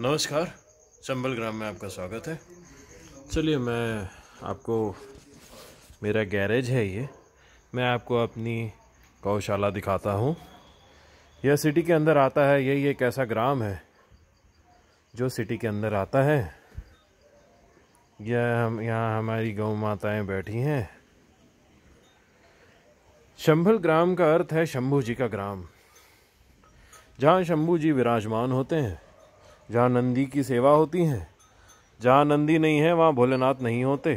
नमस्कार चंबल ग्राम में आपका स्वागत है चलिए मैं आपको मेरा गैरेज है ये मैं आपको अपनी गौशाला दिखाता हूँ यह सिटी के अंदर आता है यही एक ऐसा ग्राम है जो सिटी के अंदर आता है यह हम यहाँ हमारी गौ माताएं बैठी हैं शंभल ग्राम का अर्थ है शंभू जी का ग्राम जहाँ शंभू जी विराजमान होते हैं जहाँ नंदी की सेवा होती है जहाँ नंदी नहीं है वहाँ भोलेनाथ नहीं होते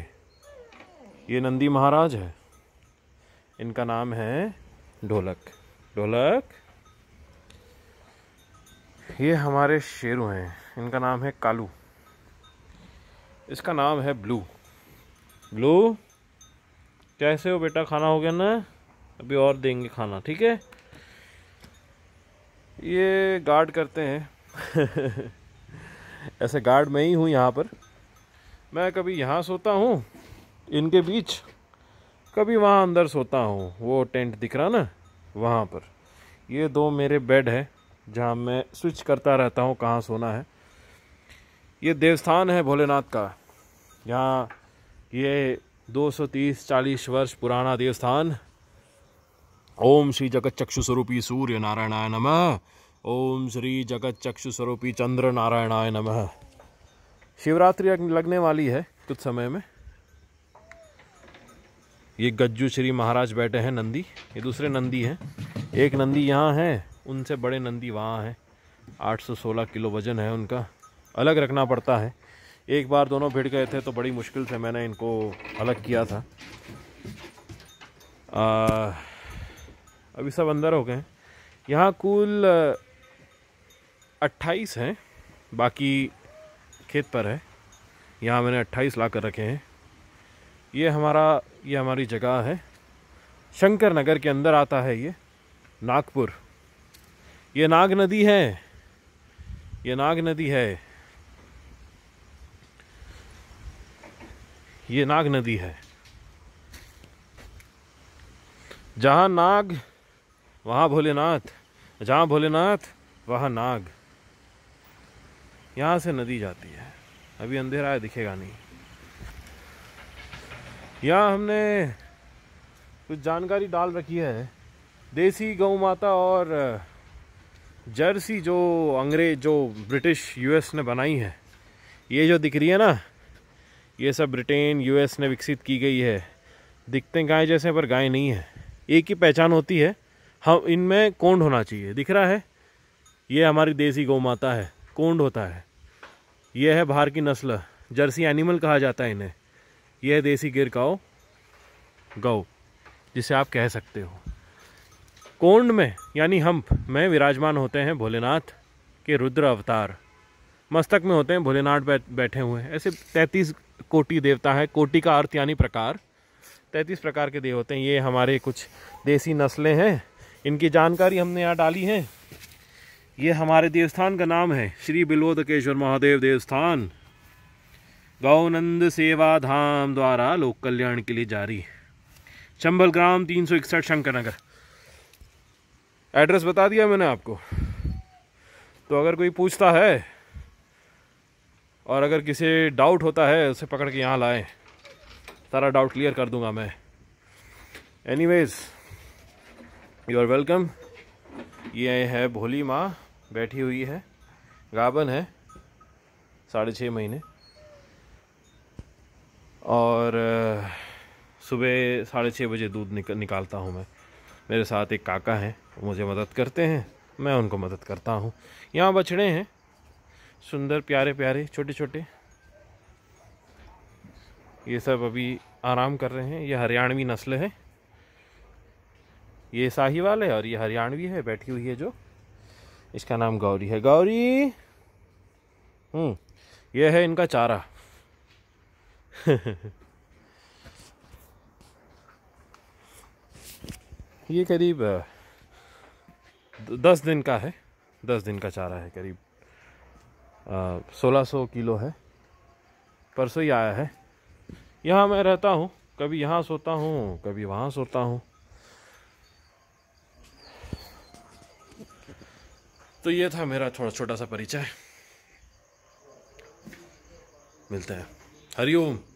ये नंदी महाराज है इनका नाम है ढोलक ढोलक ये हमारे शेरू हैं इनका नाम है कालू इसका नाम है ब्लू ब्लू कैसे हो बेटा खाना हो गया ना अभी और देंगे खाना ठीक है ये गार्ड करते हैं ऐसे गार्ड में ही हूँ यहाँ पर मैं कभी यहाँ सोता हूँ इनके बीच कभी वहाँ अंदर सोता हूँ वो टेंट दिख रहा ना वहाँ पर ये दो मेरे बेड है जहाँ मैं स्विच करता रहता हूँ कहाँ सोना है ये देवस्थान है भोलेनाथ का यहाँ ये 230-40 वर्ष पुराना देवस्थान ओम श्री जगत चक्षु स्वरूपी सूर्य नारायण नमः ओम श्री जगत चक्षु स्वरूपी चंद्र नारायणाय नम शिवरात्रि लगने वाली है कुछ समय में ये गज्जू श्री महाराज बैठे हैं नंदी ये दूसरे नंदी हैं एक नंदी यहाँ है उनसे बड़े नंदी वहाँ हैं 816 किलो वजन है उनका अलग रखना पड़ता है एक बार दोनों भिड़ गए थे तो बड़ी मुश्किल से मैंने इनको अलग किया था आ, अभी सब अंदर हो गए यहाँ कुल अट्ठाईस हैं बाकी खेत पर है यहाँ मैंने अट्ठाईस ला कर रखे हैं ये हमारा ये हमारी जगह है शंकर नगर के अंदर आता है ये नागपुर ये नाग नदी है ये नाग नदी है ये नाग नदी है जहाँ नाग वहाँ भोलेनाथ जहाँ भोलेनाथ वहाँ नाग यहाँ से नदी जाती है अभी अंधेरा है दिखेगा नहीं यहाँ हमने कुछ जानकारी डाल रखी है देसी गौ माता और जर्सी जो अंग्रेज जो ब्रिटिश यूएस ने बनाई है ये जो दिख रही है ना ये सब ब्रिटेन यूएस ने विकसित की गई है दिखते हैं गाय जैसे पर गाय नहीं है एक ही पहचान होती है हम इनमें कौन होना चाहिए दिख रहा है ये हमारी देसी गौ माता है कोंड होता है यह है बाहर की नस्ल जर्सी एनिमल कहा जाता है इन्हें यह है देसी गिर काओ गौ जिसे आप कह सकते हो कोंड में यानी हम्प में विराजमान होते हैं भोलेनाथ के रुद्र अवतार मस्तक में होते हैं भोलेनाथ बैठे हुए हैं ऐसे तैतीस कोटि देवता है कोटि का अर्थ यानी प्रकार तैंतीस प्रकार के देव होते हैं ये हमारे कुछ देसी नस्लें हैं इनकी जानकारी हमने यहाँ डाली है ये हमारे देवस्थान का नाम है श्री बिलोदकेश्वर महादेव देवस्थान गौनंद सेवा धाम द्वारा लोक कल्याण के लिए जारी चंबल ग्राम तीन सौ इकसठ शंकर नगर एड्रेस बता दिया मैंने आपको तो अगर कोई पूछता है और अगर किसी डाउट होता है उसे पकड़ के यहाँ लाए सारा डाउट क्लियर कर दूंगा मैं एनीवेज यू आर वेलकम ये है भोली माँ बैठी हुई है गाबन है साढ़े छः महीने और सुबह साढ़े छः बजे दूध निक, निकालता हूँ मैं मेरे साथ एक काका हैं मुझे मदद करते हैं मैं उनको मदद करता हूँ यहाँ बछड़े हैं सुंदर प्यारे प्यारे छोटे छोटे ये सब अभी आराम कर रहे हैं ये हरियाणवी नस्ल है ये साहिवाल है और ये हरियाणवी है बैठी हुई है जो इसका नाम गौरी है गौरी हम्म यह है इनका चारा ये करीब दस दिन का है दस दिन का चारा है करीब सोलह सौ किलो है परसों ही आया है यहाँ मैं रहता हूँ कभी यहाँ सोता हूँ कभी वहाँ सोता हूँ तो ये था मेरा थोड़ा छोटा सा परिचय मिलते हैं हरिओम